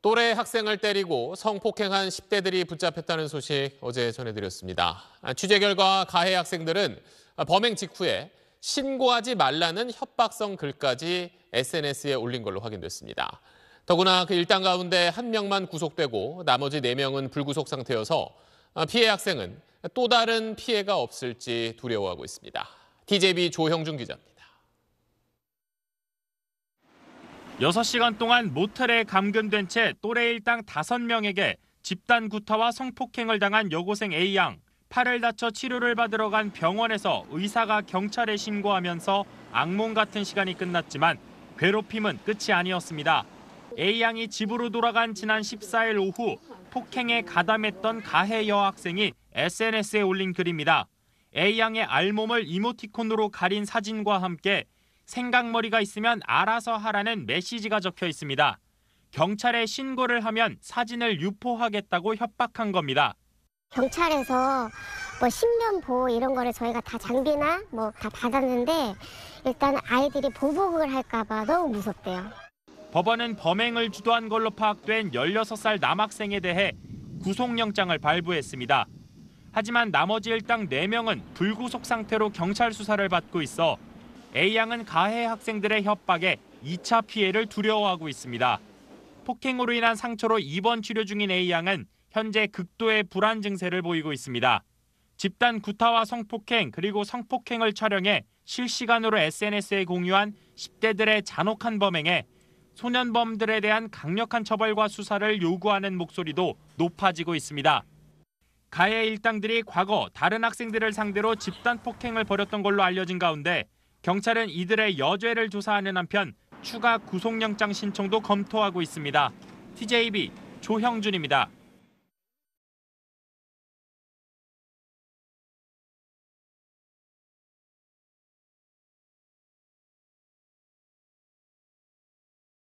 또래 학생을 때리고 성폭행한 10대들이 붙잡혔다는 소식 어제 전해드렸습니다. 취재 결과 가해 학생들은 범행 직후에 신고하지 말라는 협박성 글까지 SNS에 올린 걸로 확인됐습니다. 더구나 그 일당 가운데 한 명만 구속되고 나머지 네명은 불구속 상태여서 피해 학생은 또 다른 피해가 없을지 두려워하고 있습니다. TJB 조형준 기자입니다. 6시간 동안 모텔에 감금된 채 또래 일당 5명에게 집단 구타와 성폭행을 당한 여고생 A양. 팔을 다쳐 치료를 받으러 간 병원에서 의사가 경찰에 신고하면서 악몽 같은 시간이 끝났지만 괴롭힘은 끝이 아니었습니다. A양이 집으로 돌아간 지난 14일 오후 폭행에 가담했던 가해 여학생이 SNS에 올린 글입니다. A양의 알몸을 이모티콘으로 가린 사진과 함께 생각머리가 있으면 알아서 하라는 메시지가 적혀 있습니다. 경찰에 신고를 하면 사진을 유포하겠다고 협박한 겁니다. 경찰에서 뭐 신변보호 이런 거를 저희가 다 장비나 뭐 다 받았는데 일단 아이들이 보복을 할까봐 너무 무섭대요. 법원은 범행을 주도한 걸로 파악된 16살 남학생에 대해 구속영장을 발부했습니다. 하지만 나머지 일당 4명은 불구속 상태로 경찰 수사를 받고 있어 A양은 가해 학생들의 협박에 2차 피해를 두려워하고 있습니다. 폭행으로 인한 상처로 입원 치료 중인 A양은 현재 극도의 불안 증세를 보이고 있습니다. 집단 구타와 성폭행 그리고 성폭행을 촬영해 실시간으로 SNS에 공유한 10대들의 잔혹한 범행에 소년범들에 대한 강력한 처벌과 수사를 요구하는 목소리도 높아지고 있습니다. 가해 일당들이 과거 다른 학생들을 상대로 집단 폭행을 벌였던 걸로 알려진 가운데 경찰은 이들의 여죄를 조사하는 한편 추가 구속영장 신청도 검토하고 있습니다. TJB 조형준입니다.